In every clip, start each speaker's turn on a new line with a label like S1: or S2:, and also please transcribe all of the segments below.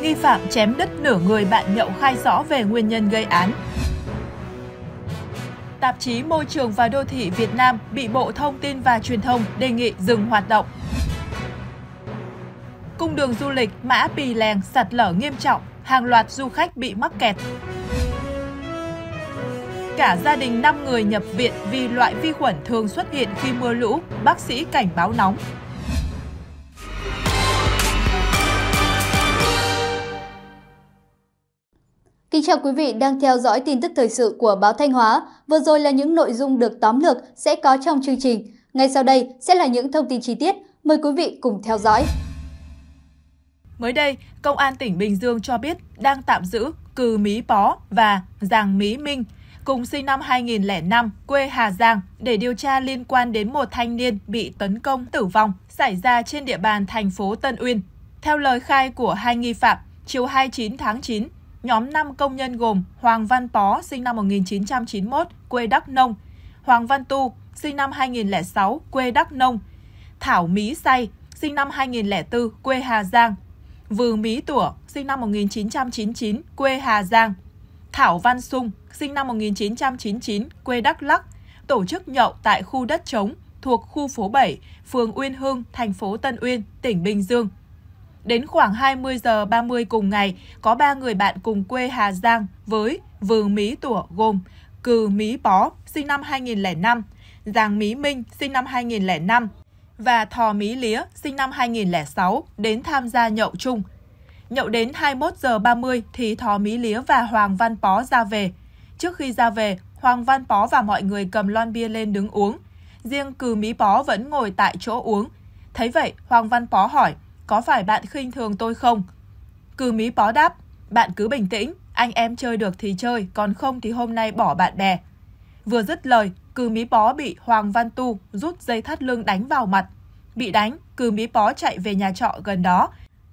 S1: nghi phạm chém đứt nửa người bạn nhậu khai rõ về nguyên nhân gây án. Tạp chí Môi trường và Đô thị Việt Nam bị Bộ Thông tin và Truyền thông đề nghị dừng hoạt động. Cung đường du lịch Mã Pì Lèng sạt lở nghiêm trọng, hàng loạt du khách bị mắc kẹt. Cả gia đình 5 người nhập viện vì loại vi khuẩn thường xuất hiện khi mưa lũ, bác sĩ cảnh báo nóng. Kính chào quý
S2: vị đang theo
S1: dõi tin
S3: tức thời sự của báo Thanh Hóa. Vừa rồi là những nội dung được tóm lược sẽ có trong chương trình. Ngay sau đây sẽ là những thông tin chi tiết. Mời quý vị cùng theo dõi.
S1: Mới đây, Công an tỉnh Bình Dương cho biết đang tạm giữ Cừ Mí Pó và Giàng Mí Minh, cùng sinh năm 2005, quê Hà Giang, để điều tra liên quan đến một thanh niên bị tấn công tử vong xảy ra trên địa bàn thành phố Tân Uyên. Theo lời khai của hai nghi phạm, chiều 29 tháng 9, Nhóm 5 công nhân gồm Hoàng Văn Pó, sinh năm 1991, quê Đắk Nông, Hoàng Văn Tu, sinh năm 2006, quê Đắk Nông, Thảo Mỹ Say, sinh năm 2004, quê Hà Giang, Vừ Mỹ Tủa, sinh năm 1999, quê Hà Giang, Thảo Văn Sung, sinh năm 1999, quê Đắk Lắc tổ chức nhậu tại khu đất trống thuộc khu phố 7, phường Uyên Hưng, thành phố Tân Uyên, tỉnh Bình Dương. Đến khoảng 20 giờ 30 cùng ngày, có ba người bạn cùng quê Hà Giang với Vừ Mí Tủa gồm Cừ Mí Bó, sinh năm 2005, Giàng Mí Minh, sinh năm 2005 và Thò Mí Lía, sinh năm 2006, đến tham gia nhậu chung. Nhậu đến 21 giờ 30 thì Thò Mí Lía và Hoàng Văn Pó ra về. Trước khi ra về, Hoàng Văn Pó và mọi người cầm lon bia lên đứng uống. Riêng Cừ Mí Bó vẫn ngồi tại chỗ uống. Thấy vậy, Hoàng Văn Pó hỏi, có phải bạn khinh thường tôi không? Cừ mí bó đáp, bạn cứ bình tĩnh, anh em chơi được thì chơi, còn không thì hôm nay bỏ bạn bè. Vừa dứt lời, cừ mí bó bị Hoàng Văn Tu rút dây thắt lưng đánh vào mặt. Bị đánh, cừ mí bó chạy về nhà trọ gần đó.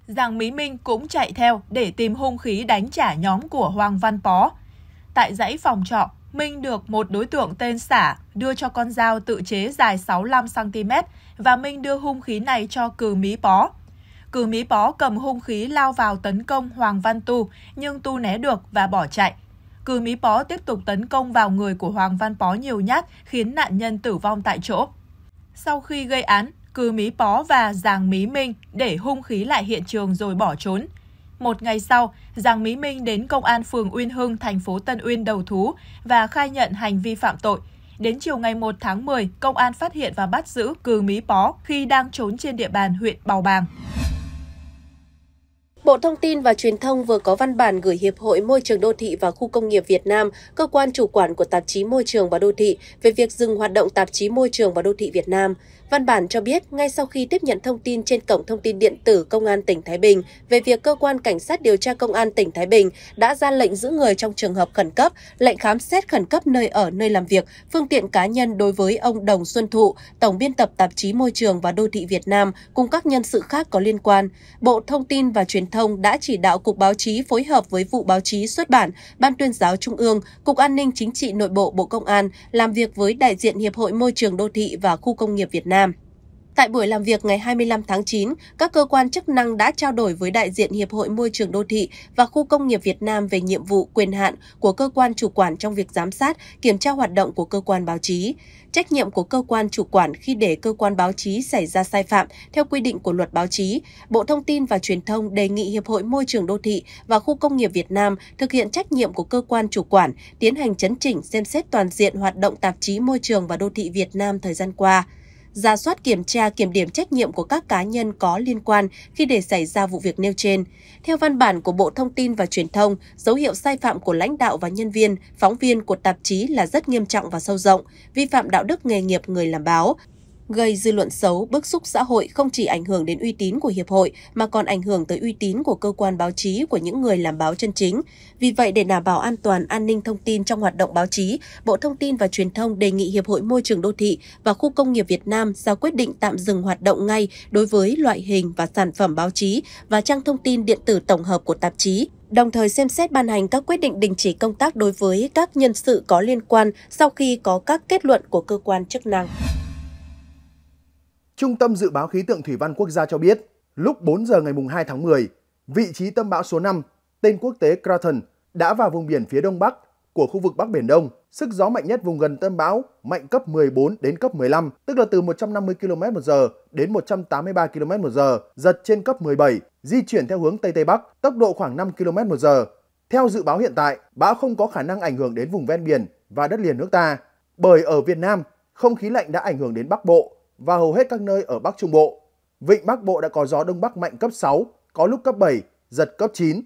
S1: Giàng Mỹ Minh cũng chạy theo để tìm hung khí đánh trả nhóm của Hoàng Văn Pó. Tại dãy phòng trọ, Minh được một đối tượng tên Xả đưa cho con dao tự chế dài 65cm và Minh đưa hung khí này cho cừ mí bó cử Mỹ Pó cầm hung khí lao vào tấn công Hoàng Văn Tu, nhưng Tu né được và bỏ chạy. Cử Mỹ Pó tiếp tục tấn công vào người của Hoàng Văn Pó nhiều nhát, khiến nạn nhân tử vong tại chỗ. Sau khi gây án, Cử Mỹ Pó và Giàng Mỹ Minh để hung khí lại hiện trường rồi bỏ trốn. Một ngày sau, Giàng Mỹ Minh đến Công an phường Uyên Hưng, thành phố Tân Uyên đầu thú và khai nhận hành vi phạm tội. Đến chiều ngày 1 tháng 10, công an phát hiện và bắt giữ Cừ Mỹ Pó khi đang trốn trên địa bàn huyện Bào Bàng.
S3: Bộ Thông tin và Truyền thông vừa có văn bản gửi Hiệp hội Môi trường Đô thị và Khu công nghiệp Việt Nam, cơ quan chủ quản của tạp chí Môi trường và Đô thị, về việc dừng hoạt động tạp chí Môi trường và Đô thị Việt Nam. Văn bản cho biết, ngay sau khi tiếp nhận thông tin trên Cổng Thông tin Điện tử Công an tỉnh Thái Bình về việc Cơ quan Cảnh sát điều tra Công an tỉnh Thái Bình đã ra lệnh giữ người trong trường hợp khẩn cấp, lệnh khám xét khẩn cấp nơi ở, nơi làm việc, phương tiện cá nhân đối với ông Đồng Xuân Thụ, Tổng biên tập tạp chí Môi trường và Đô thị Việt Nam cùng các nhân sự khác có liên quan. Bộ Thông tin và Truyền thông đã chỉ đạo Cục Báo chí phối hợp với Vụ Báo chí xuất bản, Ban tuyên giáo Trung ương, Cục An ninh Chính trị Nội bộ Bộ Công an làm việc với đại diện Hiệp hội Môi trường Đô thị và Khu công nghiệp Việt Nam Tại buổi làm việc ngày 25 tháng 9, các cơ quan chức năng đã trao đổi với đại diện Hiệp hội Môi trường Đô thị và Khu công nghiệp Việt Nam về nhiệm vụ quyền hạn của cơ quan chủ quản trong việc giám sát, kiểm tra hoạt động của cơ quan báo chí, trách nhiệm của cơ quan chủ quản khi để cơ quan báo chí xảy ra sai phạm theo quy định của luật báo chí. Bộ Thông tin và Truyền thông đề nghị Hiệp hội Môi trường Đô thị và Khu công nghiệp Việt Nam thực hiện trách nhiệm của cơ quan chủ quản, tiến hành chấn chỉnh xem xét toàn diện hoạt động tạp chí Môi trường và Đô thị Việt Nam thời gian qua ra soát kiểm tra kiểm điểm trách nhiệm của các cá nhân có liên quan khi để xảy ra vụ việc nêu trên. Theo văn bản của Bộ Thông tin và Truyền thông, dấu hiệu sai phạm của lãnh đạo và nhân viên, phóng viên của tạp chí là rất nghiêm trọng và sâu rộng, vi phạm đạo đức nghề nghiệp người làm báo, gây dư luận xấu, bức xúc xã hội không chỉ ảnh hưởng đến uy tín của hiệp hội mà còn ảnh hưởng tới uy tín của cơ quan báo chí của những người làm báo chân chính. Vì vậy để đảm bảo an toàn an ninh thông tin trong hoạt động báo chí, Bộ Thông tin và Truyền thông đề nghị Hiệp hội Môi trường đô thị và Khu công nghiệp Việt Nam ra quyết định tạm dừng hoạt động ngay đối với loại hình và sản phẩm báo chí và trang thông tin điện tử tổng hợp của tạp chí đồng thời xem xét ban hành các quyết định đình chỉ công tác đối với các
S4: nhân sự có liên quan sau khi có các kết luận của cơ quan chức năng. Trung tâm Dự báo Khí tượng Thủy văn Quốc gia cho biết, lúc 4 giờ ngày 2 tháng 10, vị trí tâm bão số 5, tên quốc tế Kraton, đã vào vùng biển phía đông bắc của khu vực Bắc Biển Đông. Sức gió mạnh nhất vùng gần tâm bão mạnh cấp 14 đến cấp 15, tức là từ 150 km h đến 183 km h giật trên cấp 17, di chuyển theo hướng Tây Tây Bắc, tốc độ khoảng 5 km h Theo dự báo hiện tại, bão không có khả năng ảnh hưởng đến vùng ven biển và đất liền nước ta, bởi ở Việt Nam, không khí lạnh đã ảnh hưởng đến Bắc Bộ, và hầu hết các nơi ở Bắc Trung Bộ. Vịnh Bắc Bộ đã có gió Đông Bắc mạnh cấp 6, có lúc cấp 7, giật cấp 9.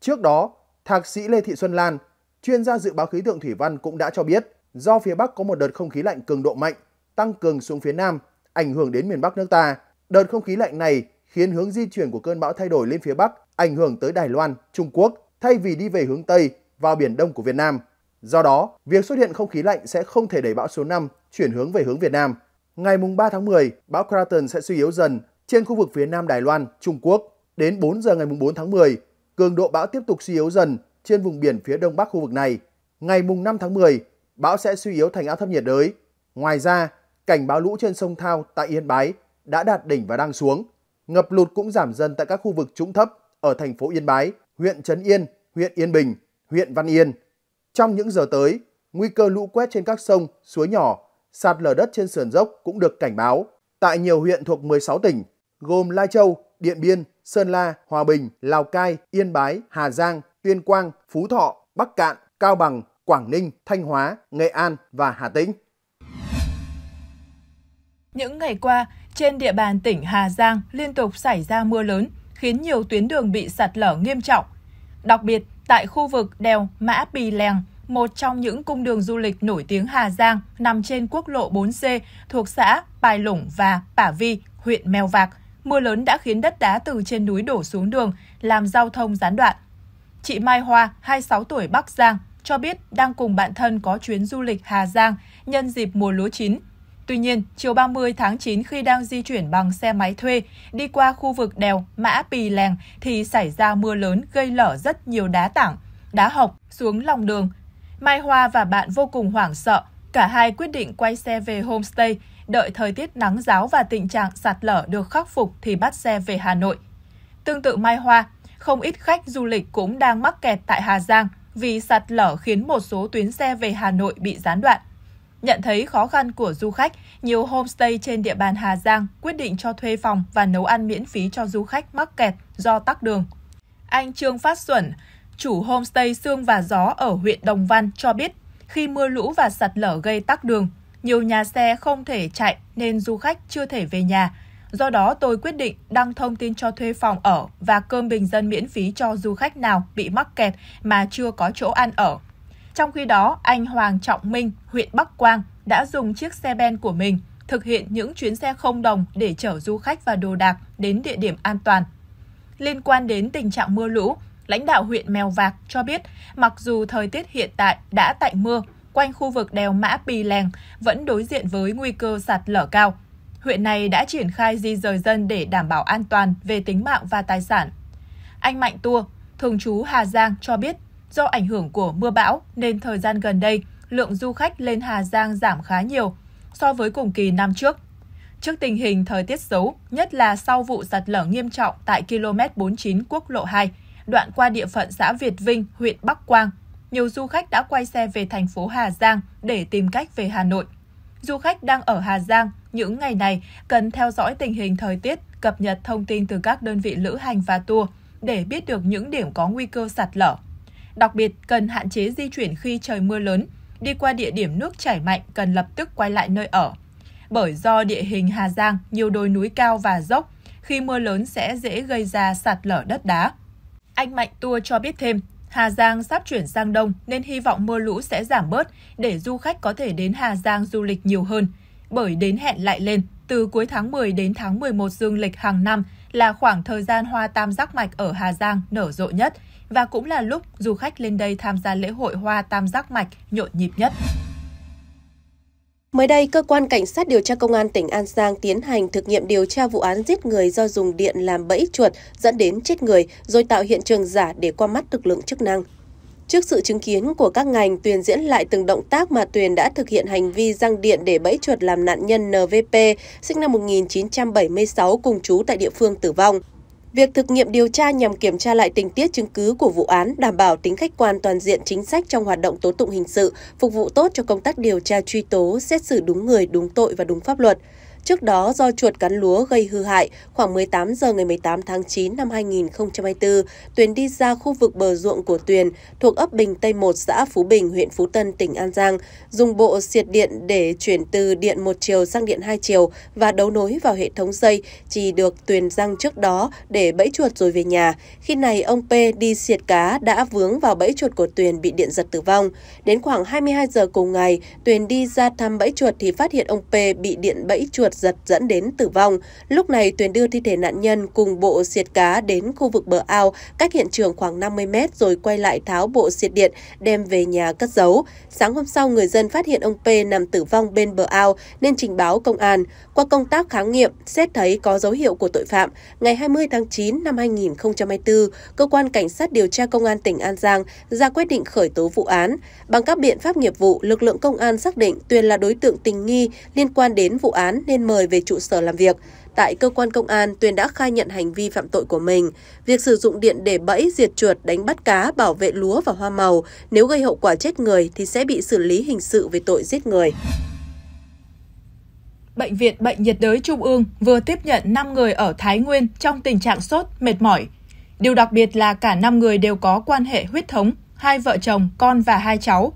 S4: Trước đó, Thạc sĩ Lê Thị Xuân Lan, chuyên gia dự báo khí tượng thủy văn cũng đã cho biết, do phía Bắc có một đợt không khí lạnh cường độ mạnh tăng cường xuống phía Nam, ảnh hưởng đến miền Bắc nước ta. Đợt không khí lạnh này khiến hướng di chuyển của cơn bão thay đổi lên phía Bắc, ảnh hưởng tới Đài Loan, Trung Quốc thay vì đi về hướng Tây vào biển Đông của Việt Nam. Do đó, việc xuất hiện không khí lạnh sẽ không thể đẩy bão số 5 chuyển hướng về hướng Việt Nam. Ngày 3 tháng 10, bão Kraton sẽ suy yếu dần trên khu vực phía nam Đài Loan, Trung Quốc. Đến 4 giờ ngày 4 tháng 10, cường độ bão tiếp tục suy yếu dần trên vùng biển phía đông bắc khu vực này. Ngày 5 tháng 10, bão sẽ suy yếu thành áp thấp nhiệt đới. Ngoài ra, cảnh báo lũ trên sông Thao tại Yên Bái đã đạt đỉnh và đang xuống. Ngập lụt cũng giảm dần tại các khu vực trũng thấp ở thành phố Yên Bái, huyện Trấn Yên, huyện Yên Bình, huyện Văn Yên. Trong những giờ tới, nguy cơ lũ quét trên các sông, suối nhỏ sạt lở đất trên sườn dốc cũng được cảnh báo tại nhiều huyện thuộc 16 tỉnh gồm Lai Châu, Điện Biên, Sơn La, Hòa Bình, Lào Cai, Yên Bái, Hà Giang, Tuyên Quang, Phú Thọ, Bắc Cạn, Cao Bằng, Quảng Ninh, Thanh Hóa, Nghệ An và Hà Tĩnh.
S1: Những ngày qua, trên địa bàn tỉnh Hà Giang liên tục xảy ra mưa lớn, khiến nhiều tuyến đường bị sạt lở nghiêm trọng. Đặc biệt, tại khu vực đèo Mã Pì Lèng, một trong những cung đường du lịch nổi tiếng Hà Giang nằm trên quốc lộ 4C thuộc xã Bài Lũng và Pả Vi, huyện Mèo Vạc. Mưa lớn đã khiến đất đá từ trên núi đổ xuống đường, làm giao thông gián đoạn. Chị Mai Hoa, 26 tuổi Bắc Giang, cho biết đang cùng bạn thân có chuyến du lịch Hà Giang nhân dịp mùa lúa chín. Tuy nhiên, chiều 30 tháng 9 khi đang di chuyển bằng xe máy thuê đi qua khu vực đèo Mã Pì Lèng thì xảy ra mưa lớn gây lở rất nhiều đá tảng, đá hộc xuống lòng đường Mai Hoa và bạn vô cùng hoảng sợ, cả hai quyết định quay xe về homestay, đợi thời tiết nắng giáo và tình trạng sạt lở được khắc phục thì bắt xe về Hà Nội. Tương tự Mai Hoa, không ít khách du lịch cũng đang mắc kẹt tại Hà Giang vì sạt lở khiến một số tuyến xe về Hà Nội bị gián đoạn. Nhận thấy khó khăn của du khách, nhiều homestay trên địa bàn Hà Giang quyết định cho thuê phòng và nấu ăn miễn phí cho du khách mắc kẹt do tắc đường. Anh Trương Phát Xuẩn, chủ homestay Sương và Gió ở huyện Đồng Văn cho biết, khi mưa lũ và sạt lở gây tắc đường, nhiều nhà xe không thể chạy nên du khách chưa thể về nhà. Do đó, tôi quyết định đăng thông tin cho thuê phòng ở và cơm bình dân miễn phí cho du khách nào bị mắc kẹt mà chưa có chỗ ăn ở. Trong khi đó, anh Hoàng Trọng Minh, huyện Bắc Quang, đã dùng chiếc xe ben của mình thực hiện những chuyến xe không đồng để chở du khách và đồ đạc đến địa điểm an toàn. Liên quan đến tình trạng mưa lũ, lãnh đạo huyện Mèo Vạc cho biết, mặc dù thời tiết hiện tại đã tạnh mưa, quanh khu vực đèo Mã Pì Lèng vẫn đối diện với nguy cơ sạt lở cao. Huyện này đã triển khai di rời dân để đảm bảo an toàn về tính mạng và tài sản. Anh Mạnh Tua, thường trú Hà Giang cho biết, do ảnh hưởng của mưa bão nên thời gian gần đây, lượng du khách lên Hà Giang giảm khá nhiều so với cùng kỳ năm trước. Trước tình hình thời tiết xấu, nhất là sau vụ sạt lở nghiêm trọng tại km 49 quốc lộ 2, đoạn qua địa phận xã Việt Vinh, huyện Bắc Quang. Nhiều du khách đã quay xe về thành phố Hà Giang để tìm cách về Hà Nội. Du khách đang ở Hà Giang những ngày này cần theo dõi tình hình thời tiết, cập nhật thông tin từ các đơn vị lữ hành và tour để biết được những điểm có nguy cơ sạt lở. Đặc biệt, cần hạn chế di chuyển khi trời mưa lớn, đi qua địa điểm nước chảy mạnh cần lập tức quay lại nơi ở. Bởi do địa hình Hà Giang, nhiều đồi núi cao và dốc, khi mưa lớn sẽ dễ gây ra sạt lở đất đá. Anh Mạnh Tua cho biết thêm, Hà Giang sắp chuyển sang đông nên hy vọng mưa lũ sẽ giảm bớt để du khách có thể đến Hà Giang du lịch nhiều hơn. Bởi đến hẹn lại lên, từ cuối tháng 10 đến tháng 11 dương lịch hàng năm là khoảng thời gian hoa tam giác mạch ở Hà Giang nở rộ nhất và cũng là lúc du khách lên đây tham gia lễ hội hoa tam giác mạch nhộn nhịp nhất.
S3: Mới đây, cơ quan cảnh sát điều tra công an tỉnh An Giang tiến hành thực nghiệm điều tra vụ án giết người do dùng điện làm bẫy chuột dẫn đến chết người rồi tạo hiện trường giả để qua mắt lực lượng chức năng. Trước sự chứng kiến của các ngành, Tuyền diễn lại từng động tác mà Tuyền đã thực hiện hành vi răng điện để bẫy chuột làm nạn nhân NVP, sinh năm 1976 cùng chú tại địa phương tử vong. Việc thực nghiệm điều tra nhằm kiểm tra lại tình tiết chứng cứ của vụ án, đảm bảo tính khách quan toàn diện chính sách trong hoạt động tố tụng hình sự, phục vụ tốt cho công tác điều tra truy tố, xét xử đúng người, đúng tội và đúng pháp luật. Trước đó, do chuột cắn lúa gây hư hại, khoảng 18 giờ ngày 18 tháng 9 năm 2024, Tuyền đi ra khu vực bờ ruộng của Tuyền thuộc ấp Bình Tây 1 xã Phú Bình, huyện Phú Tân, tỉnh An Giang, dùng bộ siệt điện để chuyển từ điện một chiều sang điện hai chiều và đấu nối vào hệ thống dây chỉ được Tuyền răng trước đó để bẫy chuột rồi về nhà. Khi này, ông P đi siệt cá đã vướng vào bẫy chuột của Tuyền bị điện giật tử vong. Đến khoảng 22 giờ cùng ngày, Tuyền đi ra thăm bẫy chuột thì phát hiện ông P bị điện bẫy chuột giật giật dẫn đến tử vong. Lúc này Tuyền đưa thi thể nạn nhân cùng bộ xiệt cá đến khu vực bờ ao cách hiện trường khoảng 50 mét rồi quay lại tháo bộ xiệt điện đem về nhà cất giấu. Sáng hôm sau người dân phát hiện ông P nằm tử vong bên bờ ao nên trình báo công an. Qua công tác khám nghiệm, xét thấy có dấu hiệu của tội phạm, ngày 20 tháng 9 năm 2024, cơ quan cảnh sát điều tra công an tỉnh An Giang ra quyết định khởi tố vụ án. Bằng các biện pháp nghiệp vụ, lực lượng công an xác định Tuyền là đối tượng tình nghi liên quan đến vụ án nên mời về trụ sở làm việc. Tại cơ quan công an, Tuyền đã khai nhận hành vi phạm tội của mình. Việc sử dụng điện để bẫy, diệt chuột, đánh bắt cá, bảo vệ lúa và hoa màu, nếu gây hậu quả chết người thì sẽ
S1: bị xử lý hình sự về tội giết người. Bệnh viện Bệnh nhiệt đới Trung ương vừa tiếp nhận 5 người ở Thái Nguyên trong tình trạng sốt, mệt mỏi. Điều đặc biệt là cả 5 người đều có quan hệ huyết thống, hai vợ chồng, con và hai cháu.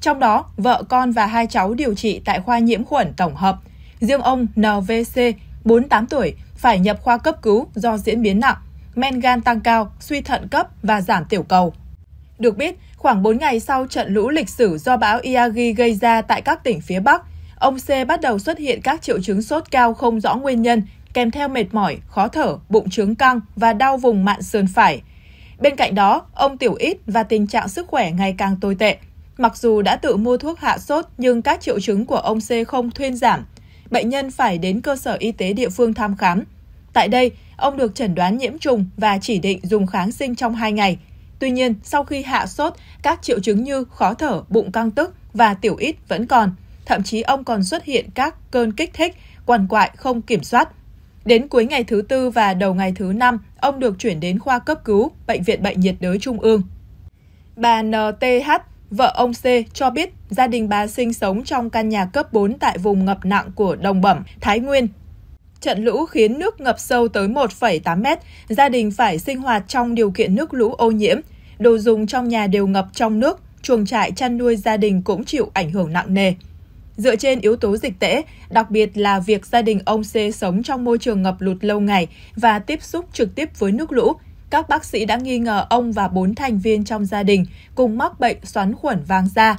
S1: Trong đó, vợ con và hai cháu điều trị tại khoa nhiễm khuẩn tổng hợp – Riêng ông NVC, 48 tuổi, phải nhập khoa cấp cứu do diễn biến nặng, men gan tăng cao, suy thận cấp và giảm tiểu cầu. Được biết, khoảng 4 ngày sau trận lũ lịch sử do bão Yagi gây ra tại các tỉnh phía Bắc, ông C bắt đầu xuất hiện các triệu chứng sốt cao không rõ nguyên nhân, kèm theo mệt mỏi, khó thở, bụng trướng căng và đau vùng mạn sườn phải. Bên cạnh đó, ông tiểu ít và tình trạng sức khỏe ngày càng tồi tệ. Mặc dù đã tự mua thuốc hạ sốt nhưng các triệu chứng của ông C không thuyên giảm, bệnh nhân phải đến cơ sở y tế địa phương thăm khám. Tại đây, ông được chẩn đoán nhiễm trùng và chỉ định dùng kháng sinh trong 2 ngày. Tuy nhiên, sau khi hạ sốt, các triệu chứng như khó thở, bụng căng tức và tiểu ít vẫn còn. Thậm chí ông còn xuất hiện các cơn kích thích, quằn quại không kiểm soát. Đến cuối ngày thứ tư và đầu ngày thứ năm, ông được chuyển đến khoa cấp cứu Bệnh viện Bệnh nhiệt đới Trung ương. Bà NTH vợ ông C cho biết gia đình bà sinh sống trong căn nhà cấp 4 tại vùng ngập nặng của Đồng Bẩm, Thái Nguyên. Trận lũ khiến nước ngập sâu tới 1,8 mét, gia đình phải sinh hoạt trong điều kiện nước lũ ô nhiễm. Đồ dùng trong nhà đều ngập trong nước, chuồng trại chăn nuôi gia đình cũng chịu ảnh hưởng nặng nề. Dựa trên yếu tố dịch tễ, đặc biệt là việc gia đình ông C sống trong môi trường ngập lụt lâu ngày và tiếp xúc trực tiếp với nước lũ, các bác sĩ đã nghi ngờ ông và bốn thành viên trong gia đình cùng mắc bệnh xoắn khuẩn vàng da.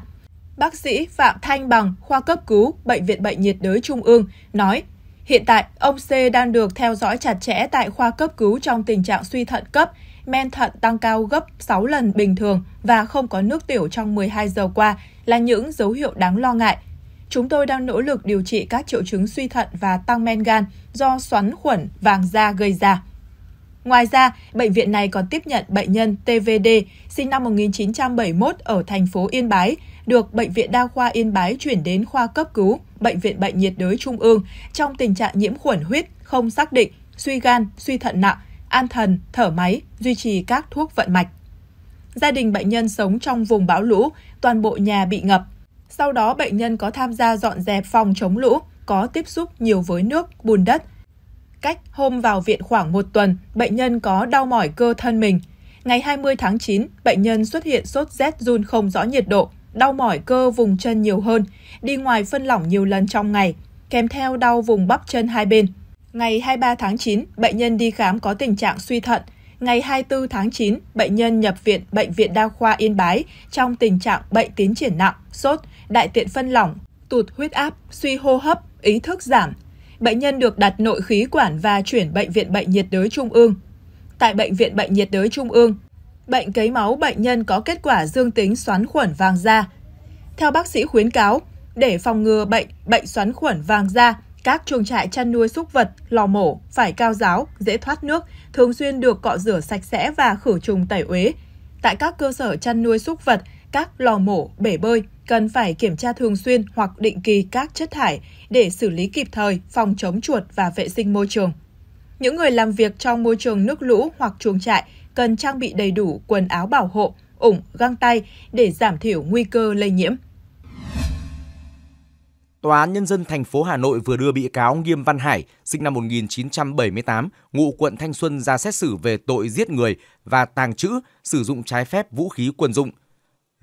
S1: Bác sĩ Phạm Thanh Bằng, khoa cấp cứu, Bệnh viện Bệnh nhiệt đới Trung ương, nói Hiện tại, ông C đang được theo dõi chặt chẽ tại khoa cấp cứu trong tình trạng suy thận cấp, men thận tăng cao gấp 6 lần bình thường và không có nước tiểu trong 12 giờ qua là những dấu hiệu đáng lo ngại. Chúng tôi đang nỗ lực điều trị các triệu chứng suy thận và tăng men gan do xoắn khuẩn vàng da gây ra. Ngoài ra, bệnh viện này còn tiếp nhận bệnh nhân TVD sinh năm 1971 ở thành phố Yên Bái, được Bệnh viện Đa khoa Yên Bái chuyển đến khoa cấp cứu Bệnh viện Bệnh nhiệt đới Trung ương trong tình trạng nhiễm khuẩn huyết không xác định, suy gan, suy thận nặng, an thần, thở máy, duy trì các thuốc vận mạch. Gia đình bệnh nhân sống trong vùng bão lũ, toàn bộ nhà bị ngập. Sau đó bệnh nhân có tham gia dọn dẹp phòng chống lũ, có tiếp xúc nhiều với nước, bùn đất, cách hôm vào viện khoảng một tuần, bệnh nhân có đau mỏi cơ thân mình. Ngày 20 tháng 9, bệnh nhân xuất hiện sốt rét run không rõ nhiệt độ, đau mỏi cơ vùng chân nhiều hơn, đi ngoài phân lỏng nhiều lần trong ngày, kèm theo đau vùng bắp chân hai bên. Ngày 23 tháng 9, bệnh nhân đi khám có tình trạng suy thận. Ngày 24 tháng 9, bệnh nhân nhập viện Bệnh viện Đa khoa Yên Bái trong tình trạng bệnh tiến triển nặng, sốt, đại tiện phân lỏng, tụt huyết áp, suy hô hấp, ý thức giảm, Bệnh nhân được đặt nội khí quản và chuyển Bệnh viện Bệnh nhiệt đới Trung ương. Tại Bệnh viện Bệnh nhiệt đới Trung ương, bệnh cấy máu bệnh nhân có kết quả dương tính xoắn khuẩn vàng da. Theo bác sĩ khuyến cáo, để phòng ngừa bệnh, bệnh xoắn khuẩn vàng da, các chuồng trại chăn nuôi súc vật, lò mổ phải cao giáo, dễ thoát nước, thường xuyên được cọ rửa sạch sẽ và khử trùng tẩy uế. Tại các cơ sở chăn nuôi súc vật, các lò mổ, bể bơi cần phải kiểm tra thường xuyên hoặc định kỳ các chất thải để xử lý kịp thời, phòng chống chuột và vệ sinh môi trường. Những người làm việc trong môi trường nước lũ hoặc chuồng trại cần trang bị đầy đủ quần áo bảo hộ, ủng, găng tay để giảm thiểu nguy cơ lây nhiễm.
S5: Tòa án Nhân dân thành phố Hà Nội vừa đưa bị cáo Nghiêm Văn Hải, sinh năm 1978, ngụ quận Thanh Xuân ra xét xử về tội giết người và tàng trữ, sử dụng trái phép vũ khí quân dụng –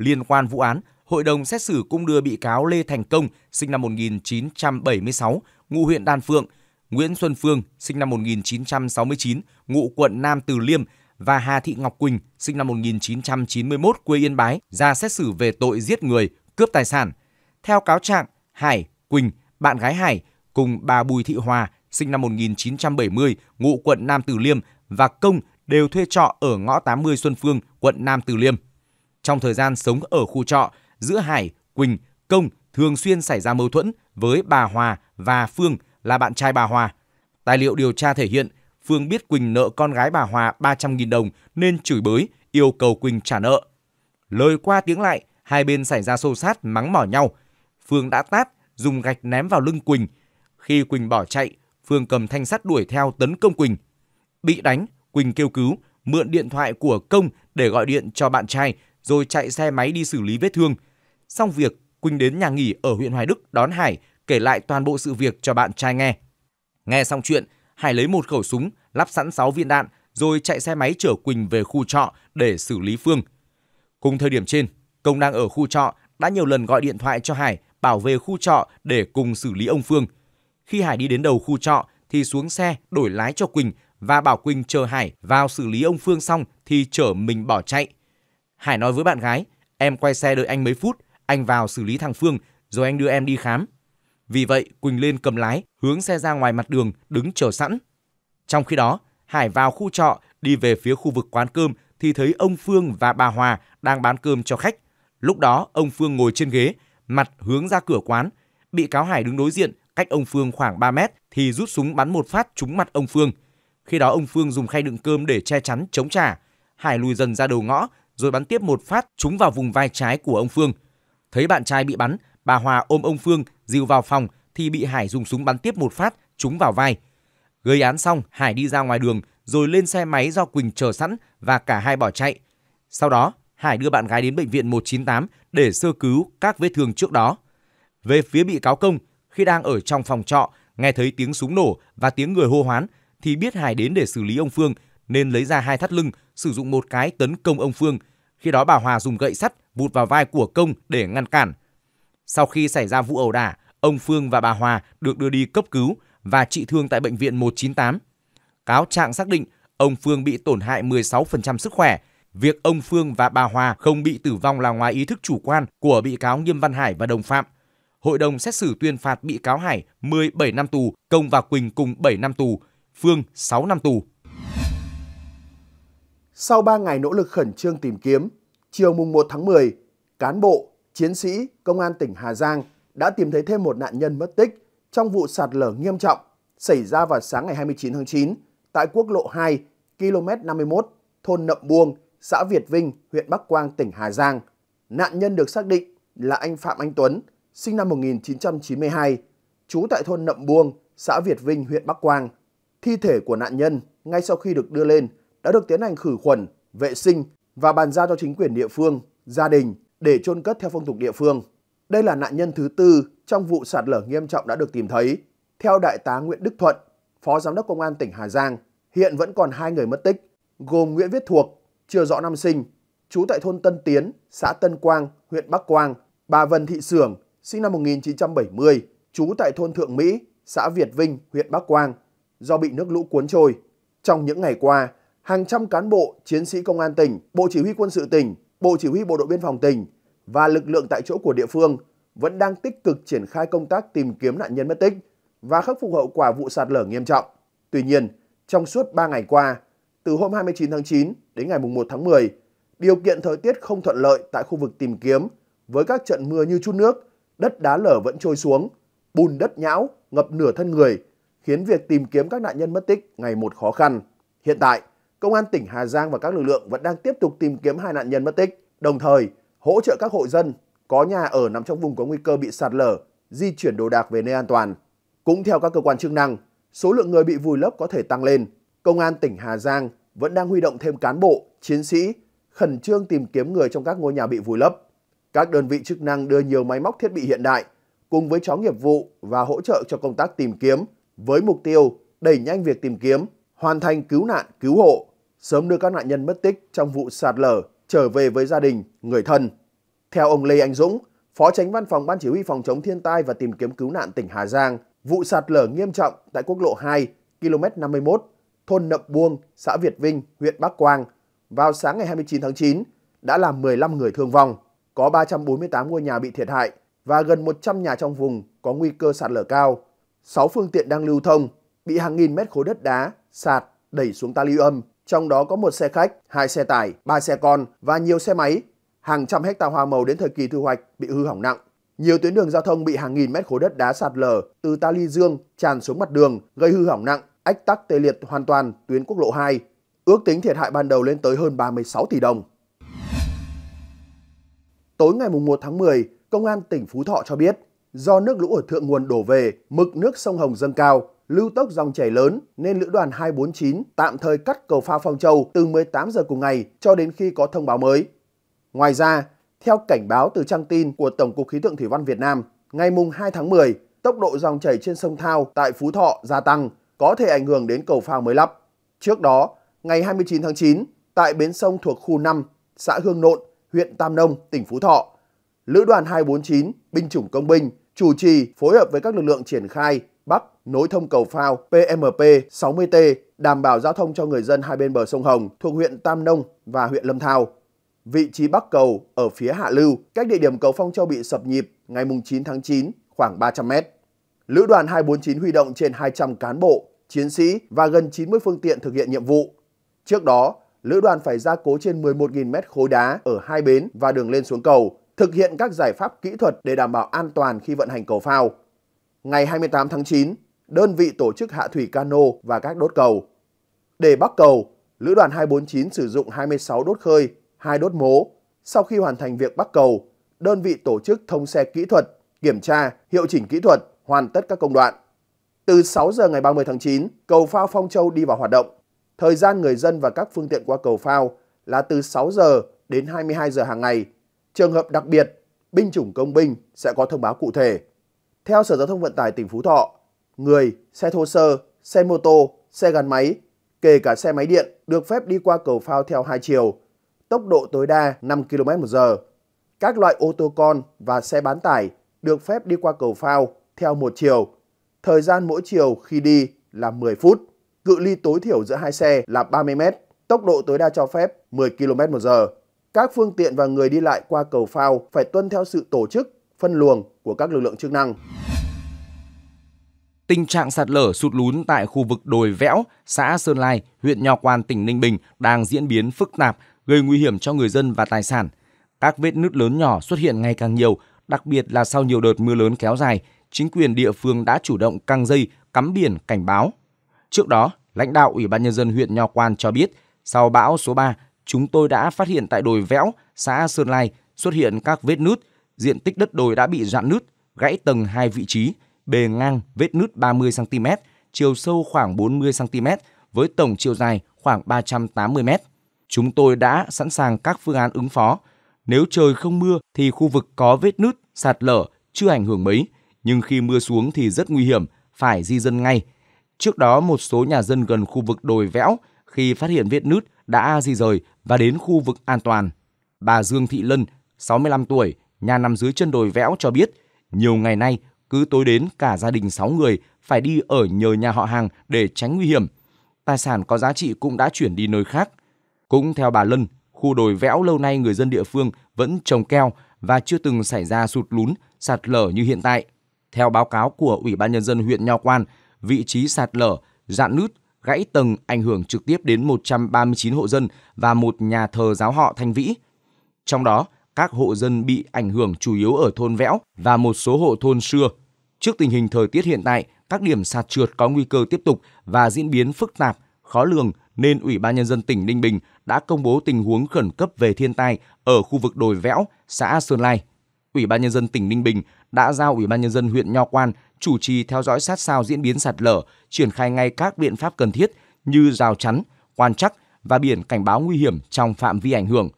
S5: liên quan vụ án, hội đồng xét xử cũng đưa bị cáo Lê Thành Công, sinh năm 1976, ngụ huyện Đan Phượng, Nguyễn Xuân Phương, sinh năm 1969, ngụ quận Nam Từ Liêm và Hà Thị Ngọc Quỳnh, sinh năm 1991, quê Yên Bái, ra xét xử về tội giết người, cướp tài sản. Theo cáo trạng, Hải, Quỳnh, bạn gái Hải cùng bà Bùi Thị Hòa, sinh năm 1970, ngụ quận Nam Từ Liêm và Công đều thuê trọ ở ngõ 80 Xuân Phương, quận Nam Từ Liêm. Trong thời gian sống ở khu trọ, giữa Hải, Quỳnh, Công thường xuyên xảy ra mâu thuẫn với bà Hòa và Phương là bạn trai bà Hòa. Tài liệu điều tra thể hiện Phương biết Quỳnh nợ con gái bà Hòa 300.000 đồng nên chửi bới, yêu cầu Quỳnh trả nợ. Lời qua tiếng lại, hai bên xảy ra xô xát mắng mỏ nhau. Phương đã tát, dùng gạch ném vào lưng Quỳnh. Khi Quỳnh bỏ chạy, Phương cầm thanh sắt đuổi theo tấn công Quỳnh. Bị đánh, Quỳnh kêu cứu, mượn điện thoại của Công để gọi điện cho bạn trai rồi chạy xe máy đi xử lý vết thương. Xong việc, Quỳnh đến nhà nghỉ ở huyện Hoài Đức đón Hải kể lại toàn bộ sự việc cho bạn trai nghe. Nghe xong chuyện, Hải lấy một khẩu súng, lắp sẵn 6 viên đạn rồi chạy xe máy chở Quỳnh về khu trọ để xử lý Phương. Cùng thời điểm trên, Công đang ở khu trọ đã nhiều lần gọi điện thoại cho Hải bảo về khu trọ để cùng xử lý ông Phương. Khi Hải đi đến đầu khu trọ thì xuống xe đổi lái cho Quỳnh và bảo Quỳnh chờ Hải vào xử lý ông Phương xong thì chở mình bỏ chạy. Hải nói với bạn gái, em quay xe đợi anh mấy phút, anh vào xử lý thằng Phương, rồi anh đưa em đi khám. Vì vậy, Quỳnh lên cầm lái, hướng xe ra ngoài mặt đường, đứng chờ sẵn. Trong khi đó, Hải vào khu trọ, đi về phía khu vực quán cơm thì thấy ông Phương và bà Hòa đang bán cơm cho khách. Lúc đó, ông Phương ngồi trên ghế, mặt hướng ra cửa quán. Bị cáo Hải đứng đối diện, cách ông Phương khoảng 3 mét thì rút súng bắn một phát trúng mặt ông Phương. Khi đó ông Phương dùng khay đựng cơm để che chắn chống trả. Hải lùi dần ra đầu ngõ rồi bắn tiếp một phát trúng vào vùng vai trái của ông Phương. Thấy bạn trai bị bắn, bà Hòa ôm ông Phương dìu vào phòng thì bị Hải dùng súng bắn tiếp một phát trúng vào vai. Gây án xong, Hải đi ra ngoài đường rồi lên xe máy do Quỳnh chờ sẵn và cả hai bỏ chạy. Sau đó, Hải đưa bạn gái đến bệnh viện 198 để sơ cứu các vết thương trước đó. Về phía bị cáo công, khi đang ở trong phòng trọ, nghe thấy tiếng súng nổ và tiếng người hô hoán thì biết Hải đến để xử lý ông Phương nên lấy ra hai thắt lưng, sử dụng một cái tấn công ông Phương – khi đó bà Hòa dùng gậy sắt vụt vào vai của Công để ngăn cản. Sau khi xảy ra vụ ẩu đả, ông Phương và bà Hòa được đưa đi cấp cứu và trị thương tại bệnh viện 198. Cáo trạng xác định ông Phương bị tổn hại 16% sức khỏe. Việc ông Phương và bà Hòa không bị tử vong là ngoài ý thức chủ quan của bị cáo Nghiêm Văn Hải và đồng phạm. Hội đồng xét xử tuyên phạt bị cáo Hải 17 năm tù, Công và Quỳnh cùng
S4: 7 năm tù, Phương 6 năm tù. Sau 3 ngày nỗ lực khẩn trương tìm kiếm, chiều mùng 1 tháng 10, cán bộ, chiến sĩ, công an tỉnh Hà Giang đã tìm thấy thêm một nạn nhân mất tích trong vụ sạt lở nghiêm trọng xảy ra vào sáng ngày 29 tháng 9 tại quốc lộ 2, km 51, thôn Nậm Buông, xã Việt Vinh, huyện Bắc Quang, tỉnh Hà Giang. Nạn nhân được xác định là anh Phạm Anh Tuấn, sinh năm 1992, trú tại thôn Nậm Buông, xã Việt Vinh, huyện Bắc Quang. Thi thể của nạn nhân ngay sau khi được đưa lên đã được tiến hành khử khuẩn, vệ sinh và bàn giao cho chính quyền địa phương, gia đình để chôn cất theo phong tục địa phương. Đây là nạn nhân thứ tư trong vụ sạt lở nghiêm trọng đã được tìm thấy. Theo Đại tá Nguyễn Đức Thuận, Phó Giám đốc Công an tỉnh Hà Giang, hiện vẫn còn hai người mất tích, gồm Nguyễn Viết Thuộc, chưa rõ năm sinh, trú tại thôn Tân Tiến, xã Tân Quang, huyện Bắc Quang, bà Vân Thị Sưởng, sinh năm 1970, trú tại thôn Thượng Mỹ, xã Việt Vinh, huyện Bắc Quang, do bị nước lũ cuốn trôi. Trong những ngày qua, hàng trăm cán bộ, chiến sĩ công an tỉnh, Bộ Chỉ huy quân sự tỉnh, Bộ Chỉ huy Bộ đội Biên phòng tỉnh và lực lượng tại chỗ của địa phương vẫn đang tích cực triển khai công tác tìm kiếm nạn nhân mất tích và khắc phục hậu quả vụ sạt lở nghiêm trọng. Tuy nhiên, trong suốt 3 ngày qua, từ hôm 29 tháng 9 đến ngày 1 tháng 10, điều kiện thời tiết không thuận lợi tại khu vực tìm kiếm với các trận mưa như chút nước, đất đá lở vẫn trôi xuống, bùn đất nhão ngập nửa thân người, khiến việc tìm kiếm các nạn nhân mất tích ngày một khó khăn. Hiện tại, Công an tỉnh Hà Giang và các lực lượng vẫn đang tiếp tục tìm kiếm hai nạn nhân mất tích, đồng thời hỗ trợ các hộ dân có nhà ở nằm trong vùng có nguy cơ bị sạt lở, di chuyển đồ đạc về nơi an toàn. Cũng theo các cơ quan chức năng, số lượng người bị vùi lấp có thể tăng lên. Công an tỉnh Hà Giang vẫn đang huy động thêm cán bộ, chiến sĩ, khẩn trương tìm kiếm người trong các ngôi nhà bị vùi lấp. Các đơn vị chức năng đưa nhiều máy móc thiết bị hiện đại cùng với chó nghiệp vụ và hỗ trợ cho công tác tìm kiếm với mục tiêu đẩy nhanh việc tìm kiếm, hoàn thành cứu nạn, cứu hộ sớm đưa các nạn nhân mất tích trong vụ sạt lở trở về với gia đình, người thân. Theo ông Lê Anh Dũng, Phó Tránh Văn phòng Ban Chỉ huy Phòng chống thiên tai và tìm kiếm cứu nạn tỉnh Hà Giang, vụ sạt lở nghiêm trọng tại quốc lộ 2, km 51, thôn Nậm Buông, xã Việt Vinh, huyện Bắc Quang vào sáng ngày 29 tháng 9 đã làm 15 người thương vong, có 348 ngôi nhà bị thiệt hại và gần 100 nhà trong vùng có nguy cơ sạt lở cao. 6 phương tiện đang lưu thông bị hàng nghìn mét khối đất đá sạt đẩy xuống ta lưu âm trong đó có một xe khách, hai xe tải, ba xe con và nhiều xe máy. Hàng trăm hecta hoa màu đến thời kỳ thu hoạch bị hư hỏng nặng. Nhiều tuyến đường giao thông bị hàng nghìn mét khối đất đá sạt lở từ ta luy dương tràn xuống mặt đường, gây hư hỏng nặng, ách tắc tê liệt hoàn toàn tuyến quốc lộ 2. Ước tính thiệt hại ban đầu lên tới hơn 36 tỷ đồng. Tối ngày 1 tháng 10, Công an tỉnh Phú Thọ cho biết, do nước lũ ở thượng nguồn đổ về, mực nước sông Hồng dâng cao, lưu tốc dòng chảy lớn nên lữ đoàn 249 tạm thời cắt cầu phao Phong Châu từ 18 giờ cùng ngày cho đến khi có thông báo mới. Ngoài ra, theo cảnh báo từ trang tin của Tổng cục Khí tượng Thủy văn Việt Nam, ngày mùng 2 tháng 10, tốc độ dòng chảy trên sông Thao tại Phú Thọ gia tăng, có thể ảnh hưởng đến cầu phao mới lắp. Trước đó, ngày 29 tháng 9, tại bến sông thuộc khu 5, xã Hương Nộn, huyện Tam Nông, tỉnh Phú Thọ, Lữ đoàn 249, binh chủng công binh, chủ trì phối hợp với các lực lượng triển khai nối thông cầu phao PMP 60T đảm bảo giao thông cho người dân hai bên bờ sông Hồng thuộc huyện Tam Nông và huyện Lâm Thao. Vị trí bắc cầu ở phía hạ lưu, cách địa điểm cầu Phong Châu bị sập nhịp ngày 9 tháng 9 khoảng 300 m. Lữ đoàn 249 huy động trên 200 cán bộ, chiến sĩ và gần 90 phương tiện thực hiện nhiệm vụ. Trước đó, lữ đoàn phải gia cố trên 11.000 mét khối đá ở hai bến và đường lên xuống cầu, thực hiện các giải pháp kỹ thuật để đảm bảo an toàn khi vận hành cầu phao. Ngày 28 tháng 9, đơn vị tổ chức hạ thủy cano và các đốt cầu. Để bắc cầu, Lữ đoàn 249 sử dụng 26 đốt khơi, 2 đốt mố. Sau khi hoàn thành việc bắc cầu, đơn vị tổ chức thông xe kỹ thuật, kiểm tra, hiệu chỉnh kỹ thuật, hoàn tất các công đoạn. Từ 6 giờ ngày 30 tháng 9, cầu phao Phong Châu đi vào hoạt động. Thời gian người dân và các phương tiện qua cầu phao là từ 6 giờ đến 22 giờ hàng ngày. Trường hợp đặc biệt, binh chủng công binh sẽ có thông báo cụ thể. Theo Sở Giao thông Vận tải tỉnh Phú Thọ, người, xe thô sơ, xe mô tô, xe gắn máy, kể cả xe máy điện được phép đi qua cầu phao theo hai chiều, tốc độ tối đa 5 km h Các loại ô tô con và xe bán tải được phép đi qua cầu phao theo một chiều. Thời gian mỗi chiều khi đi là 10 phút, cự ly tối thiểu giữa hai xe là 30 m, tốc độ tối đa cho phép 10 km h Các phương tiện và người đi lại qua cầu phao phải tuân theo sự tổ chức, phân luồng của các lực lượng chức năng
S5: tình trạng sạt lở sụt lún tại khu vực đồi Vẽo, xã Sơn Lai, huyện Nho Quan, tỉnh Ninh Bình đang diễn biến phức tạp, gây nguy hiểm cho người dân và tài sản. Các vết nứt lớn nhỏ xuất hiện ngày càng nhiều, đặc biệt là sau nhiều đợt mưa lớn kéo dài, chính quyền địa phương đã chủ động căng dây, cắm biển cảnh báo. Trước đó, lãnh đạo Ủy ban nhân dân huyện Nho Quan cho biết, sau bão số 3, chúng tôi đã phát hiện tại đồi Vẽo, xã Sơn Lai xuất hiện các vết nứt, diện tích đất đồi đã bị rạn nứt, gãy tầng hai vị trí, bề ngang vết nứt 30 cm, chiều sâu khoảng 40 cm với tổng chiều dài khoảng 380 m. Chúng tôi đã sẵn sàng các phương án ứng phó. Nếu trời không mưa thì khu vực có vết nứt, sạt lở chưa ảnh hưởng mấy, nhưng khi mưa xuống thì rất nguy hiểm, phải di dân ngay. Trước đó một số nhà dân gần khu vực đồi vẽo khi phát hiện vết nứt đã di rời và đến khu vực an toàn. Bà Dương Thị Lân, 65 tuổi, nhà nằm dưới chân đồi vẽo cho biết, nhiều ngày nay cứ tối đến cả gia đình 6 người phải đi ở nhờ nhà họ hàng để tránh nguy hiểm. Tài sản có giá trị cũng đã chuyển đi nơi khác. Cũng theo bà Lân, khu đồi vẽo lâu nay người dân địa phương vẫn trồng keo và chưa từng xảy ra sụt lún, sạt lở như hiện tại. Theo báo cáo của Ủy ban Nhân dân huyện Nho Quan, vị trí sạt lở, dạn nứt, gãy tầng ảnh hưởng trực tiếp đến 139 hộ dân và một nhà thờ giáo họ Thanh Vĩ. Trong đó, các hộ dân bị ảnh hưởng chủ yếu ở thôn Vẽo và một số hộ thôn Xưa Trước tình hình thời tiết hiện tại, các điểm sạt trượt có nguy cơ tiếp tục và diễn biến phức tạp, khó lường nên Ủy ban nhân dân tỉnh Ninh Bình đã công bố tình huống khẩn cấp về thiên tai ở khu vực đồi Véo, xã Sơn Lai. Ủy ban nhân dân tỉnh Ninh Bình đã giao Ủy ban nhân dân huyện Nho Quan chủ trì theo dõi sát sao diễn biến sạt lở, triển khai ngay các biện pháp cần thiết như rào chắn, quan trắc và biển cảnh báo nguy hiểm trong phạm vi ảnh hưởng.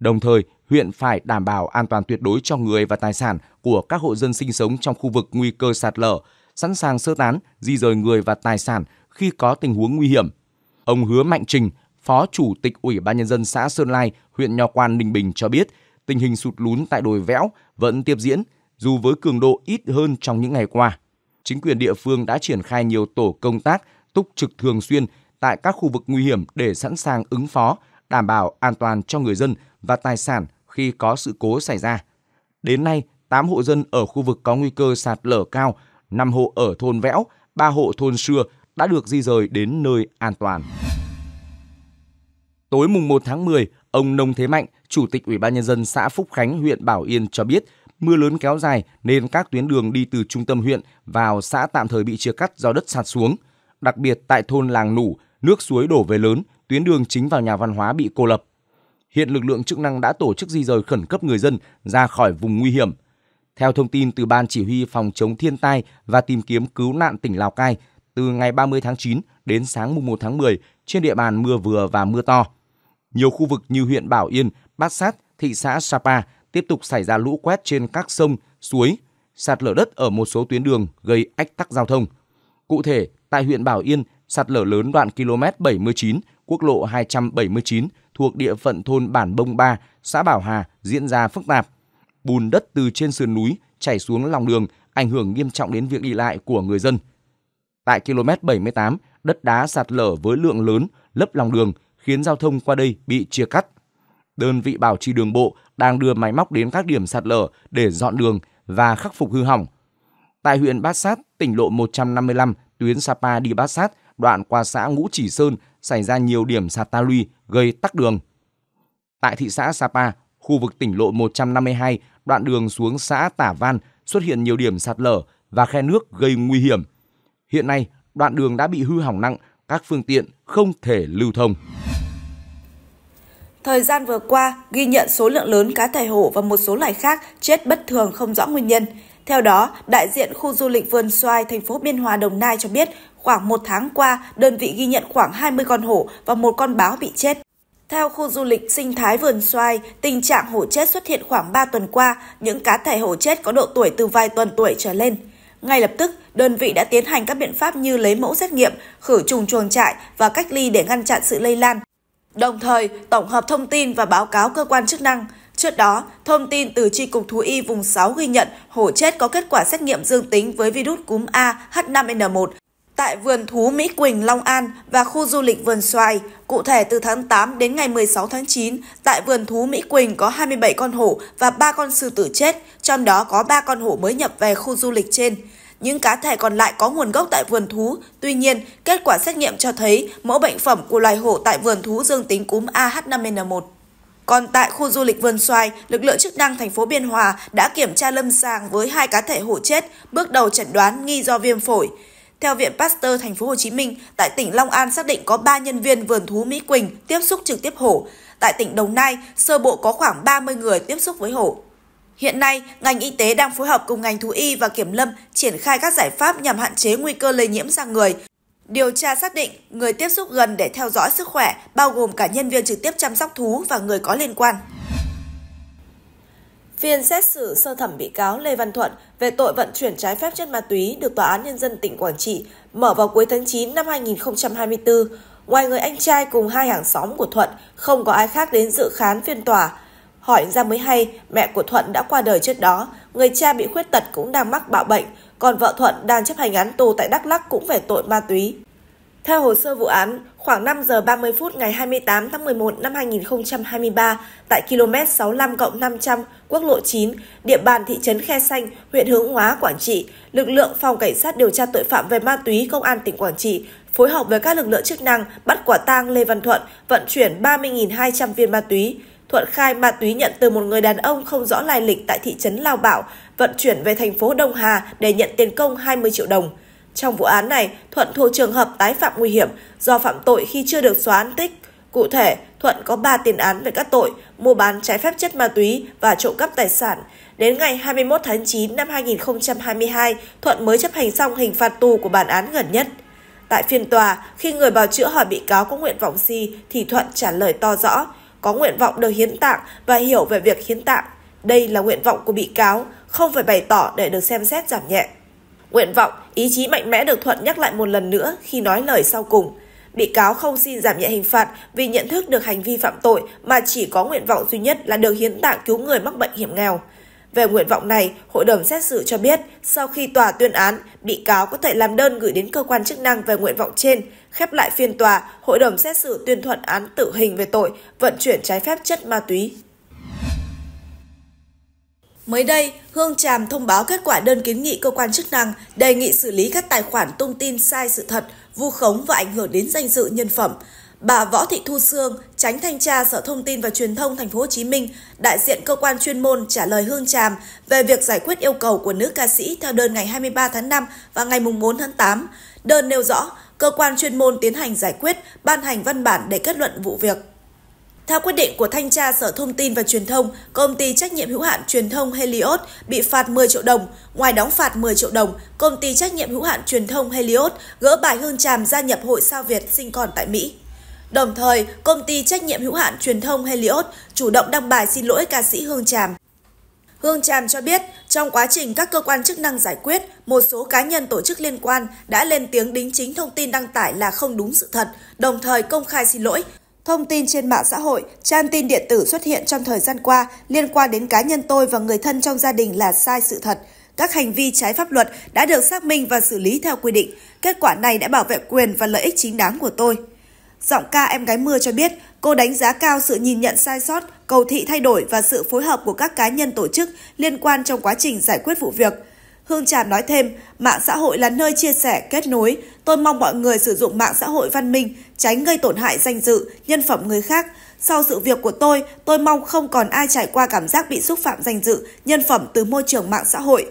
S5: Đồng thời, huyện phải đảm bảo an toàn tuyệt đối cho người và tài sản của các hộ dân sinh sống trong khu vực nguy cơ sạt lở, sẵn sàng sơ tán, di rời người và tài sản khi có tình huống nguy hiểm. Ông Hứa Mạnh Trình, Phó Chủ tịch Ủy ban Nhân dân xã Sơn Lai, huyện Nho Quan, Ninh Bình cho biết, tình hình sụt lún tại đồi Véo vẫn tiếp diễn, dù với cường độ ít hơn trong những ngày qua. Chính quyền địa phương đã triển khai nhiều tổ công tác túc trực thường xuyên tại các khu vực nguy hiểm để sẵn sàng ứng phó, đảm bảo an toàn cho người dân và tài sản khi có sự cố xảy ra. Đến nay, 8 hộ dân ở khu vực có nguy cơ sạt lở cao, 5 hộ ở thôn Vẽo, 3 hộ thôn Sưa đã được di rời đến nơi an toàn. Tối mùng 1 tháng 10, ông Nông Thế Mạnh, Chủ tịch Ủy ban Nhân dân xã Phúc Khánh, huyện Bảo Yên cho biết mưa lớn kéo dài nên các tuyến đường đi từ trung tâm huyện vào xã tạm thời bị chia cắt do đất sạt xuống. Đặc biệt tại thôn Làng Nủ, nước suối đổ về lớn, tuyến đường chính vào nhà văn hóa bị cô lập hiện lực lượng chức năng đã tổ chức di rời khẩn cấp người dân ra khỏi vùng nguy hiểm. Theo thông tin từ Ban Chỉ huy Phòng chống thiên tai và tìm kiếm cứu nạn tỉnh Lào Cai, từ ngày 30 tháng 9 đến sáng mùng 1 tháng 10, trên địa bàn mưa vừa và mưa to. Nhiều khu vực như huyện Bảo Yên, Bát Sát, thị xã Sapa tiếp tục xảy ra lũ quét trên các sông, suối, sạt lở đất ở một số tuyến đường gây ách tắc giao thông. Cụ thể, tại huyện Bảo Yên, sạt lở lớn đoạn km 79, quốc lộ 279 thuộc địa phận thôn Bản Bông Ba, xã Bảo Hà diễn ra phức tạp. Bùn đất từ trên sườn núi chảy xuống lòng đường, ảnh hưởng nghiêm trọng đến việc đi lại của người dân. Tại km 78, đất đá sạt lở với lượng lớn lấp lòng đường khiến giao thông qua đây bị chia cắt. Đơn vị bảo trì đường bộ đang đưa máy móc đến các điểm sạt lở để dọn đường và khắc phục hư hỏng. Tại huyện Bát Sát, tỉnh lộ 155, tuyến Sapa đi Bát Sát, đoạn qua xã Ngũ Chỉ Sơn xảy ra nhiều điểm sạt ta luy gây tắc đường. Tại thị xã Sapa, khu vực tỉnh lộ 152, đoạn đường xuống xã Tả Van xuất hiện nhiều điểm sạt lở và khe nước gây nguy hiểm. Hiện nay, đoạn đường đã bị hư hỏng nặng, các phương tiện không thể lưu thông.
S2: Thời gian vừa qua, ghi nhận số lượng lớn cá thể hổ và một số loài khác chết bất thường không rõ nguyên nhân. Theo đó, đại diện khu du lịch Vườn xoài thành phố Biên Hòa, Đồng Nai cho biết khoảng một tháng qua, đơn vị ghi nhận khoảng 20 con hổ và một con báo bị chết. Theo khu du lịch sinh thái vườn xoài, tình trạng hổ chết xuất hiện khoảng 3 tuần qua, những cá thể hổ chết có độ tuổi từ vài tuần tuổi trở lên. Ngay lập tức, đơn vị đã tiến hành các biện pháp như lấy mẫu xét nghiệm, khử trùng chuồng trại và cách ly để ngăn chặn sự lây lan. Đồng thời, tổng hợp thông tin và báo cáo cơ quan chức năng – Trước đó, thông tin từ Tri Cục Thú Y vùng 6 ghi nhận hổ chết có kết quả xét nghiệm dương tính với virus cúm A H5N1 tại vườn thú Mỹ Quỳnh, Long An và khu du lịch vườn xoài. Cụ thể từ tháng 8 đến ngày 16 tháng 9, tại vườn thú Mỹ Quỳnh có 27 con hổ và 3 con sư tử chết, trong đó có 3 con hổ mới nhập về khu du lịch trên. Những cá thể còn lại có nguồn gốc tại vườn thú. Tuy nhiên, kết quả xét nghiệm cho thấy mẫu bệnh phẩm của loài hổ tại vườn thú dương tính cúm AH5N1. Còn tại khu du lịch Vườn Xoài, lực lượng chức năng thành phố Biên Hòa đã kiểm tra lâm sàng với hai cá thể hổ chết, bước đầu chẩn đoán nghi do viêm phổi. Theo Viện Pasteur Thành phố Hồ Chí Minh, tại tỉnh Long An xác định có 3 nhân viên vườn thú Mỹ Quỳnh tiếp xúc trực tiếp hổ. Tại tỉnh Đồng Nai, sơ bộ có khoảng 30 người tiếp xúc với hổ. Hiện nay, ngành y tế đang phối hợp cùng ngành thú y và kiểm lâm triển khai các giải pháp nhằm hạn chế nguy cơ lây nhiễm sang người, Điều tra xác định, người tiếp xúc gần để theo dõi sức khỏe, bao gồm cả nhân viên trực tiếp chăm sóc thú và người có liên quan. Phiên xét xử sơ thẩm bị cáo Lê Văn Thuận về tội vận chuyển trái phép chất ma túy được Tòa án Nhân dân tỉnh Quảng Trị mở vào cuối tháng 9 năm 2024. Ngoài người anh trai cùng hai hàng xóm của Thuận, không có ai khác đến dự khán phiên tòa. Hỏi ra mới hay, mẹ của Thuận đã qua đời trước đó, người cha bị khuyết tật cũng đang mắc bạo bệnh, còn vợ Thuận đang chấp hành án tù tại Đắk Lắk cũng về tội ma túy. Theo hồ sơ vụ án, khoảng 5 giờ 30 phút ngày 28 tháng 11 năm 2023 tại km 65 cộng 500 quốc lộ 9, địa bàn thị trấn Khe Xanh, huyện Hướng Hóa, Quảng Trị, lực lượng phòng cảnh sát điều tra tội phạm về ma túy công an tỉnh Quảng Trị phối hợp với các lực lượng chức năng bắt quả tang Lê Văn Thuận vận chuyển 30.200 viên ma túy, Thuận khai ma túy nhận từ một người đàn ông không rõ lai lịch tại thị trấn Lao Bảo, vận chuyển về thành phố Đông Hà để nhận tiền công 20 triệu đồng. Trong vụ án này, Thuận thuộc trường hợp tái phạm nguy hiểm do phạm tội khi chưa được xóa án tích. Cụ thể, Thuận có 3 tiền án về các tội mua bán trái phép chất ma túy và trộm cắp tài sản. Đến ngày 21 tháng 9 năm 2022, Thuận mới chấp hành xong hình phạt tù của bản án gần nhất. Tại phiên tòa, khi người bào chữa hỏi bị cáo có nguyện vọng gì thì Thuận trả lời to rõ, có nguyện vọng được hiến tạng và hiểu về việc hiến tạng. Đây là nguyện vọng của bị cáo, không phải bày tỏ để được xem xét giảm nhẹ. Nguyện vọng, ý chí mạnh mẽ được Thuận nhắc lại một lần nữa khi nói lời sau cùng. Bị cáo không xin giảm nhẹ hình phạt vì nhận thức được hành vi phạm tội mà chỉ có nguyện vọng duy nhất là được hiến tạng cứu người mắc bệnh hiểm nghèo. Về nguyện vọng này, hội đồng xét xử cho biết sau khi tòa tuyên án, bị cáo có thể làm đơn gửi đến cơ quan chức năng về nguyện vọng trên. Khép lại phiên tòa, hội đồng xét xử tuyên thuận án tử hình về tội vận chuyển trái phép chất ma túy. Mới đây, Hương Tràm thông báo kết quả đơn kiến nghị cơ quan chức năng đề nghị xử lý các tài khoản tung tin sai sự thật, vu khống và ảnh hưởng đến danh dự nhân phẩm. Bà Võ Thị Thu Sương, tránh thanh tra Sở Thông tin và Truyền thông Thành phố Hồ Chí Minh, đại diện cơ quan chuyên môn trả lời Hương Tràm về việc giải quyết yêu cầu của nữ ca sĩ theo đơn ngày 23 tháng 5 và ngày 4 tháng 8. Đơn nêu rõ, cơ quan chuyên môn tiến hành giải quyết, ban hành văn bản để kết luận vụ việc. Theo quyết định của thanh tra Sở Thông tin và Truyền thông, công ty trách nhiệm hữu hạn truyền thông Helios bị phạt 10 triệu đồng. Ngoài đóng phạt 10 triệu đồng, công ty trách nhiệm hữu hạn truyền thông Helios gỡ bài Hương Tràm gia nhập Hội Sao Việt sinh còn tại Mỹ. Đồng thời, công ty trách nhiệm hữu hạn truyền thông Helios chủ động đăng bài xin lỗi ca sĩ Hương Tràm. Hương Tràm cho biết, trong quá trình các cơ quan chức năng giải quyết, một số cá nhân tổ chức liên quan đã lên tiếng đính chính thông tin đăng tải là không đúng sự thật, đồng thời công khai xin lỗi. Thông tin trên mạng xã hội, trang tin điện tử xuất hiện trong thời gian qua liên quan đến cá nhân tôi và người thân trong gia đình là sai sự thật. Các hành vi trái pháp luật đã được xác minh và xử lý theo quy định. Kết quả này đã bảo vệ quyền và lợi ích chính đáng của tôi. Giọng ca em gái mưa cho biết cô đánh giá cao sự nhìn nhận sai sót, cầu thị thay đổi và sự phối hợp của các cá nhân tổ chức liên quan trong quá trình giải quyết vụ việc. Hương Tràm nói thêm, mạng xã hội là nơi chia sẻ, kết nối. Tôi mong mọi người sử dụng mạng xã hội văn minh, tránh gây tổn hại danh dự, nhân phẩm người khác. Sau sự việc của tôi, tôi mong không còn ai trải qua cảm giác bị xúc phạm danh dự, nhân phẩm từ môi trường mạng xã hội.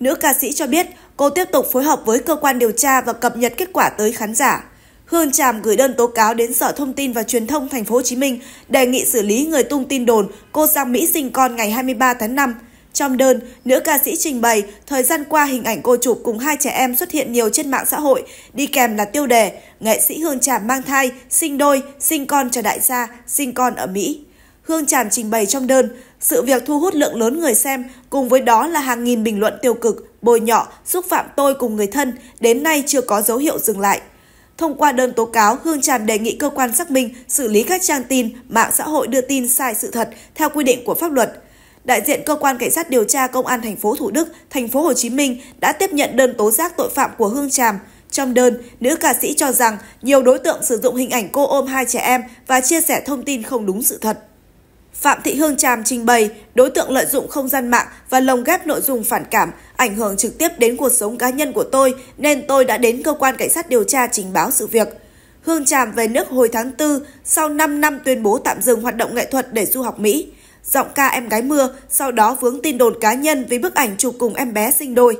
S2: Nữ ca sĩ cho biết, cô tiếp tục phối hợp với cơ quan điều tra và cập nhật kết quả tới khán giả. Hương Tràm gửi đơn tố cáo đến Sở Thông tin và Truyền thông Thành phố Hồ Chí Minh đề nghị xử lý người tung tin đồn cô sang Mỹ sinh con ngày 23 tháng 5. Trong đơn, nữ ca sĩ trình bày thời gian qua hình ảnh cô chụp cùng hai trẻ em xuất hiện nhiều trên mạng xã hội, đi kèm là tiêu đề nghệ sĩ Hương Tràm mang thai, sinh đôi, sinh con cho đại gia, sinh con ở Mỹ. Hương Tràm trình bày trong đơn, sự việc thu hút lượng lớn người xem, cùng với đó là hàng nghìn bình luận tiêu cực, bồi nhọ, xúc phạm tôi cùng người thân, đến nay chưa có dấu hiệu dừng lại. Thông qua đơn tố cáo, Hương Tràm đề nghị cơ quan xác minh xử lý các trang tin, mạng xã hội đưa tin sai sự thật theo quy định của pháp luật. Đại diện cơ quan cảnh sát điều tra công an thành phố Thủ Đức, thành phố Hồ Chí Minh đã tiếp nhận đơn tố giác tội phạm của Hương Tràm. Trong đơn, nữ ca sĩ cho rằng nhiều đối tượng sử dụng hình ảnh cô ôm hai trẻ em và chia sẻ thông tin không đúng sự thật. Phạm Thị Hương Tràm trình bày đối tượng lợi dụng không gian mạng và lồng ghép nội dung phản cảm ảnh hưởng trực tiếp đến cuộc sống cá nhân của tôi nên tôi đã đến cơ quan cảnh sát điều tra trình báo sự việc. Hương Tràm về nước hồi tháng 4 sau 5 năm tuyên bố tạm dừng hoạt động nghệ thuật để du học Mỹ. Giọng ca em gái mưa sau đó vướng tin đồn cá nhân với bức ảnh chụp cùng em bé sinh đôi.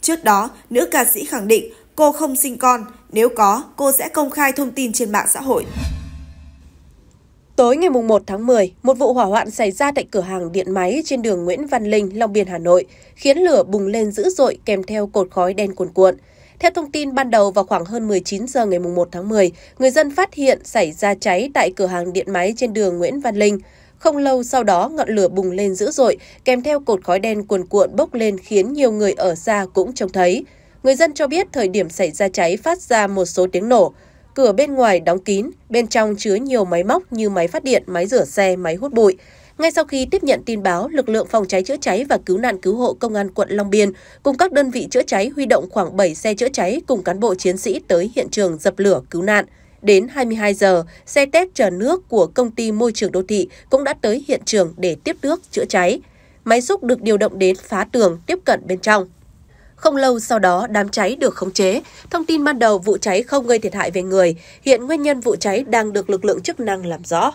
S2: Trước đó, nữ ca sĩ khẳng định cô không sinh con, nếu có, cô sẽ công khai thông tin trên mạng xã hội. Tối ngày 1 tháng 10, một
S3: vụ hỏa hoạn xảy ra tại cửa hàng điện máy trên đường Nguyễn Văn Linh, Long Biên, Hà Nội, khiến lửa bùng lên dữ dội kèm theo cột khói đen cuồn cuộn. Theo thông tin ban đầu vào khoảng hơn 19 giờ ngày 1 tháng 10, người dân phát hiện xảy ra cháy tại cửa hàng điện máy trên đường Nguyễn Văn Linh. Không lâu sau đó, ngọn lửa bùng lên dữ dội, kèm theo cột khói đen cuồn cuộn bốc lên khiến nhiều người ở xa cũng trông thấy. Người dân cho biết thời điểm xảy ra cháy phát ra một số tiếng nổ. Cửa bên ngoài đóng kín, bên trong chứa nhiều máy móc như máy phát điện, máy rửa xe, máy hút bụi. Ngay sau khi tiếp nhận tin báo, lực lượng phòng cháy chữa cháy và cứu nạn cứu hộ công an quận Long Biên cùng các đơn vị chữa cháy huy động khoảng 7 xe chữa cháy cùng cán bộ chiến sĩ tới hiện trường dập lửa cứu nạn. Đến 22 giờ, xe tét chở nước của công ty môi trường đô thị cũng đã tới hiện trường để tiếp nước chữa cháy. Máy xúc được điều động đến phá tường tiếp cận bên trong. Không lâu sau đó, đám cháy được khống chế. Thông tin ban đầu vụ cháy không gây thiệt hại về người. Hiện nguyên nhân vụ cháy đang được lực lượng chức năng làm rõ.